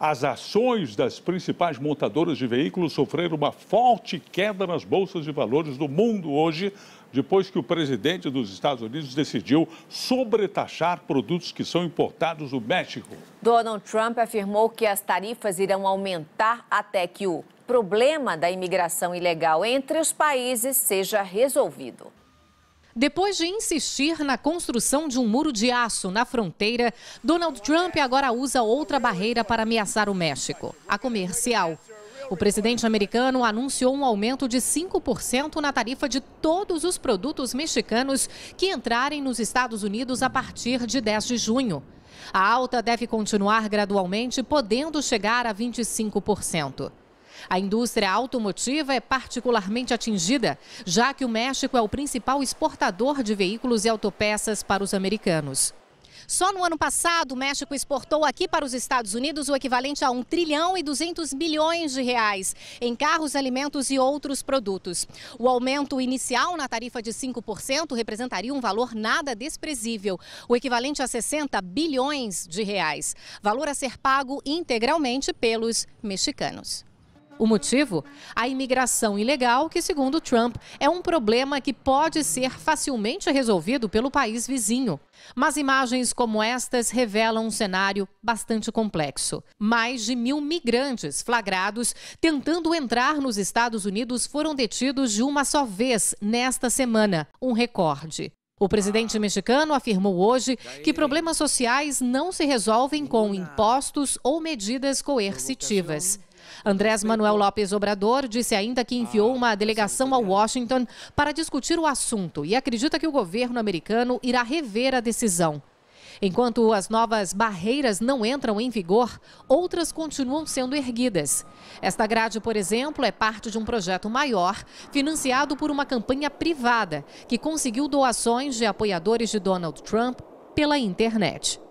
As ações das principais montadoras de veículos sofreram uma forte queda nas bolsas de valores do mundo hoje, depois que o presidente dos Estados Unidos decidiu sobretaxar produtos que são importados do México. Donald Trump afirmou que as tarifas irão aumentar até que o problema da imigração ilegal entre os países seja resolvido. Depois de insistir na construção de um muro de aço na fronteira, Donald Trump agora usa outra barreira para ameaçar o México a comercial. O presidente americano anunciou um aumento de 5% na tarifa de todos os produtos mexicanos que entrarem nos Estados Unidos a partir de 10 de junho. A alta deve continuar gradualmente, podendo chegar a 25%. A indústria automotiva é particularmente atingida, já que o México é o principal exportador de veículos e autopeças para os americanos. Só no ano passado, o México exportou aqui para os Estados Unidos o equivalente a 1 trilhão e 200 bilhões de reais em carros, alimentos e outros produtos. O aumento inicial na tarifa de 5% representaria um valor nada desprezível, o equivalente a 60 bilhões de reais, valor a ser pago integralmente pelos mexicanos. O motivo? A imigração ilegal, que, segundo Trump, é um problema que pode ser facilmente resolvido pelo país vizinho. Mas imagens como estas revelam um cenário bastante complexo. Mais de mil migrantes flagrados tentando entrar nos Estados Unidos foram detidos de uma só vez nesta semana, um recorde. O presidente mexicano afirmou hoje que problemas sociais não se resolvem com impostos ou medidas coercitivas. Andrés Manuel Lopes Obrador disse ainda que enviou ah, uma tá delegação a Washington para discutir o assunto e acredita que o governo americano irá rever a decisão. Enquanto as novas barreiras não entram em vigor, outras continuam sendo erguidas. Esta grade, por exemplo, é parte de um projeto maior, financiado por uma campanha privada, que conseguiu doações de apoiadores de Donald Trump pela internet.